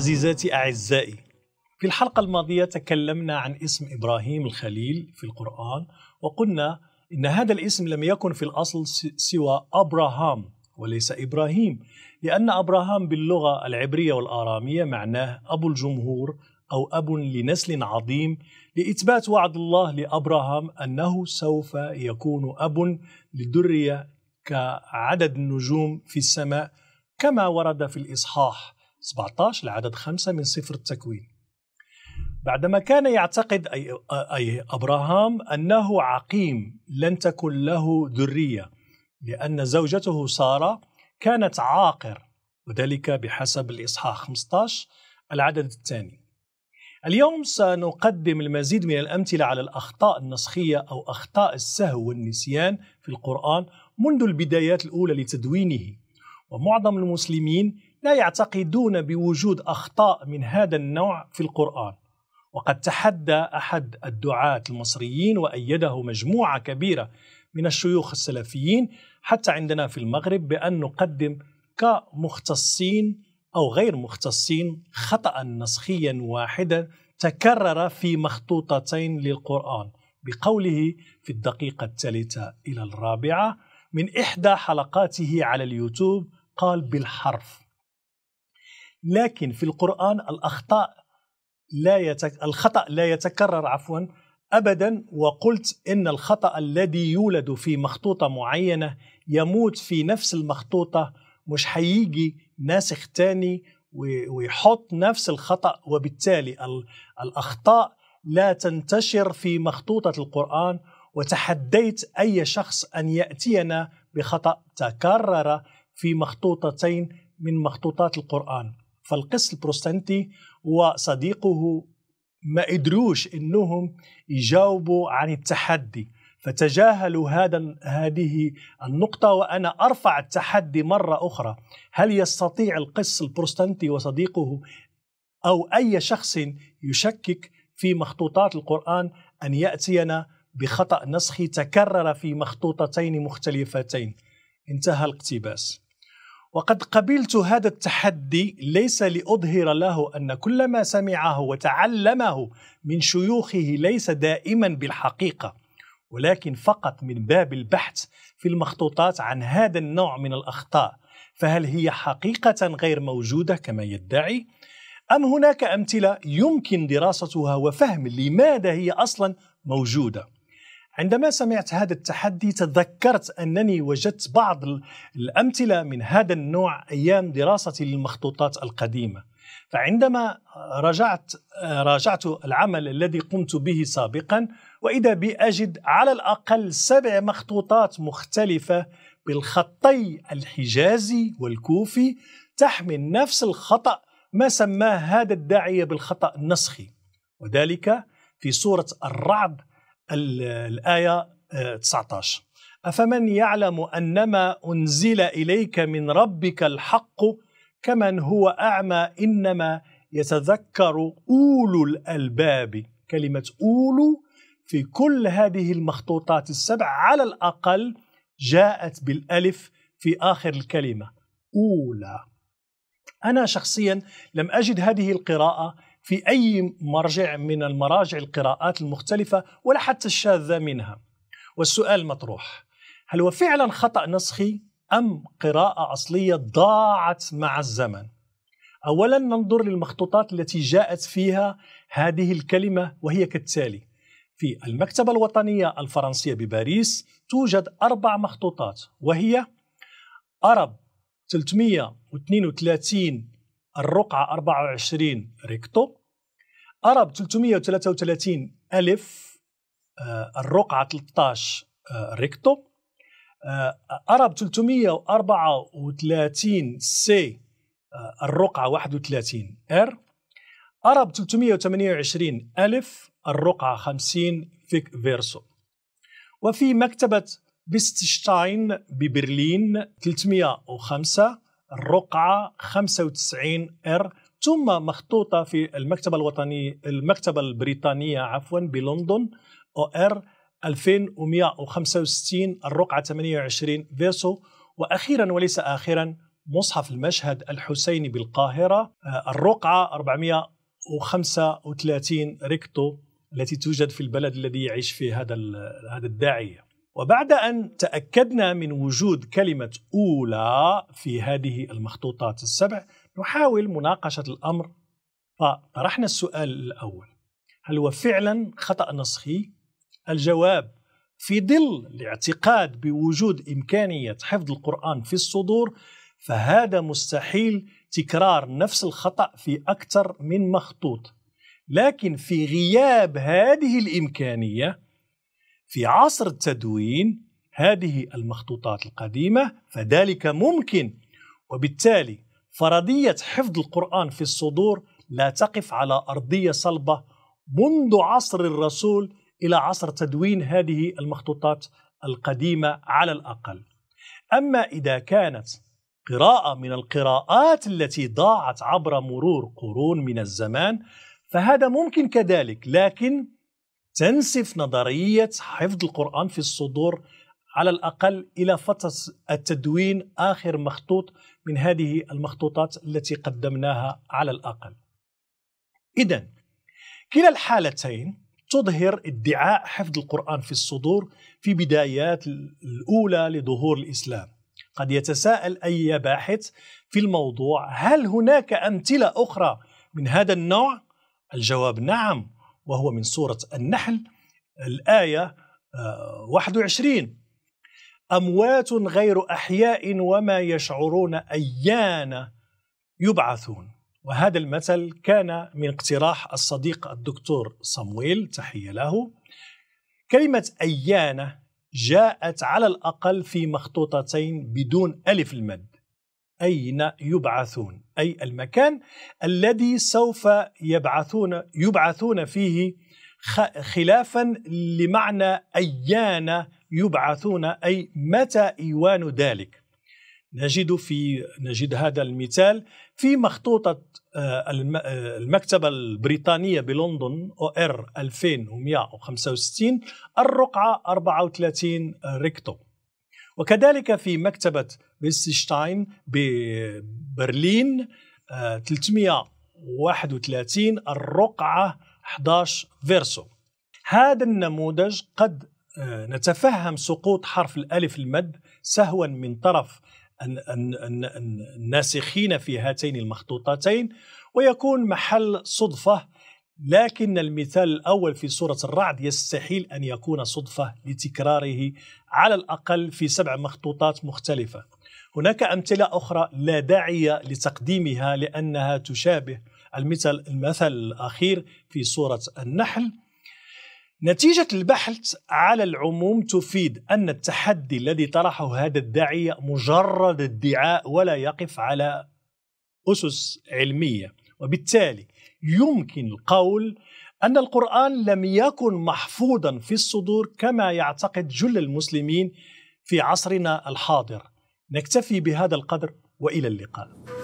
عزيزاتي أعزائي في الحلقة الماضية تكلمنا عن اسم إبراهيم الخليل في القرآن وقلنا إن هذا الاسم لم يكن في الأصل سوى أبراهام وليس إبراهيم لأن أبراهام باللغة العبرية والآرامية معناه أبو الجمهور أو أب لنسل عظيم لإثبات وعد الله لأبراهام أنه سوف يكون أب لدرية كعدد النجوم في السماء كما ورد في الإصحاح 17 العدد 5 من سفر التكوين بعدما كان يعتقد أي أبراهام أنه عقيم لن تكن له ذرية لأن زوجته سارة كانت عاقر وذلك بحسب الإصحاح 15 العدد الثاني اليوم سنقدم المزيد من الأمثلة على الأخطاء النسخية أو أخطاء السهو والنسيان في القرآن منذ البدايات الأولى لتدوينه ومعظم المسلمين لا يعتقدون بوجود أخطاء من هذا النوع في القرآن وقد تحدى أحد الدعاة المصريين وأيده مجموعة كبيرة من الشيوخ السلفيين حتى عندنا في المغرب بأن نقدم كمختصين أو غير مختصين خطأ نسخيا واحدا تكرر في مخطوطتين للقرآن بقوله في الدقيقة الثالثة إلى الرابعة من إحدى حلقاته على اليوتيوب قال بالحرف لكن في القرآن الأخطاء لا يتك... الخطأ لا يتكرر عفوا أبدا وقلت إن الخطأ الذي يولد في مخطوطة معينة يموت في نفس المخطوطة مش هيجي ناسخ تاني ويحط نفس الخطأ وبالتالي الأخطاء لا تنتشر في مخطوطة القرآن وتحديت أي شخص أن يأتينا بخطأ تكرر في مخطوطتين من مخطوطات القرآن فالقس البروستانتي وصديقه ما قدروش انهم يجاوبوا عن التحدي فتجاهلوا هذا هذه النقطة وأنا أرفع التحدي مرة أخرى هل يستطيع القس البروستانتي وصديقه أو أي شخص يشكك في مخطوطات القرآن أن يأتينا بخطأ نسخي تكرر في مخطوطتين مختلفتين انتهى الاقتباس وقد قبلت هذا التحدي ليس لأظهر له أن كل ما سمعه وتعلمه من شيوخه ليس دائما بالحقيقة ولكن فقط من باب البحث في المخطوطات عن هذا النوع من الأخطاء فهل هي حقيقة غير موجودة كما يدعي؟ أم هناك أمثلة يمكن دراستها وفهم لماذا هي أصلا موجودة؟ عندما سمعت هذا التحدي تذكرت أنني وجدت بعض الأمثلة من هذا النوع أيام دراستي للمخطوطات القديمة فعندما رجعت آه، راجعت العمل الذي قمت به سابقا وإذا بي أجد على الأقل سبع مخطوطات مختلفة بالخطي الحجازي والكوفي تحمل نفس الخطأ ما سماه هذا الداعية بالخطأ النسخي وذلك في صورة الرعد الآية 19 آه، أفمن يعلم أنما أنزل إليك من ربك الحق كمن هو أعمى إنما يتذكر أولو الألباب كلمة أولو في كل هذه المخطوطات السبع على الأقل جاءت بالألف في آخر الكلمة أولى أنا شخصيا لم أجد هذه القراءة في أي مرجع من المراجع القراءات المختلفة ولا حتى الشاذة منها والسؤال مطروح هل هو فعلا خطأ نسخي أم قراءة أصلية ضاعت مع الزمن أولا ننظر للمخطوطات التي جاءت فيها هذه الكلمة وهي كالتالي في المكتبة الوطنية الفرنسية بباريس توجد أربع مخطوطات وهي أرب 332 الرقعة 24 ريكتو أرب 333 آه، آه، آه، ألف الرقعة 13 ريكتو أرب 334 سي الرقعة 31 ار أرب 328 ألف الرقعة 50 فيك فيرسو وفي مكتبة بيستشتاين ببرلين 305 الرقعة 95 ار ثم مخطوطة في المكتبة الوطنية المكتبة البريطانية عفوا بلندن أو آر 2165 الرقعة 28 فيرسو وأخيرا وليس آخرا مصحف المشهد الحسيني بالقاهرة آه، الرقعة 435 ريكتو التي توجد في البلد الذي يعيش فيه هذا هذا الداعية وبعد أن تأكدنا من وجود كلمة أولى في هذه المخطوطات السبع نحاول مناقشة الأمر فطرحنا السؤال الأول هل هو فعلا خطأ نسخي؟ الجواب في ظل الاعتقاد بوجود إمكانية حفظ القرآن في الصدور فهذا مستحيل تكرار نفس الخطأ في أكثر من مخطوط لكن في غياب هذه الإمكانية في عصر التدوين هذه المخطوطات القديمة فذلك ممكن وبالتالي فرضية حفظ القرآن في الصدور لا تقف على أرضية صلبة منذ عصر الرسول إلى عصر تدوين هذه المخطوطات القديمة على الأقل أما إذا كانت قراءة من القراءات التي ضاعت عبر مرور قرون من الزمان فهذا ممكن كذلك لكن تنسف نظرية حفظ القرآن في الصدور على الأقل إلى فترة التدوين آخر مخطوط من هذه المخطوطات التي قدمناها على الأقل إذا كلا الحالتين تظهر ادعاء حفظ القرآن في الصدور في بدايات الأولى لظهور الإسلام قد يتساءل أي باحث في الموضوع هل هناك أمثلة أخرى من هذا النوع؟ الجواب نعم وهو من سورة النحل الآية 21 آه، اموات غير احياء وما يشعرون ايان يبعثون وهذا المثل كان من اقتراح الصديق الدكتور صمويل تحيه له كلمه ايان جاءت على الاقل في مخطوطتين بدون الف المد اين يبعثون اي المكان الذي سوف يبعثون يبعثون فيه خلافا لمعنى ايان يبعثون أي متى إيوان ذلك نجد في نجد هذا المثال في مخطوطة آه، آه، المكتبة البريطانية بلندن أو إر 2165 الرقعة 34 ريكتو وكذلك في مكتبة بيستشتاين ببرلين 331 آه، الرقعة 11 فيرسو هذا النموذج قد آه، نتفهم سقوط حرف الألف المد سهوا من طرف الناسخين في هاتين المخطوطتين ويكون محل صدفة لكن المثال الأول في سورة الرعد يستحيل أن يكون صدفة لتكراره على الأقل في سبع مخطوطات مختلفة هناك أمثلة أخرى لا داعي لتقديمها لأنها تشابه المثل المثل الأخير في سورة النحل نتيجة البحث على العموم تفيد أن التحدي الذي طرحه هذا الداعية مجرد ادعاء ولا يقف على أسس علمية وبالتالي يمكن القول أن القرآن لم يكن محفوظا في الصدور كما يعتقد جل المسلمين في عصرنا الحاضر نكتفي بهذا القدر والى اللقاء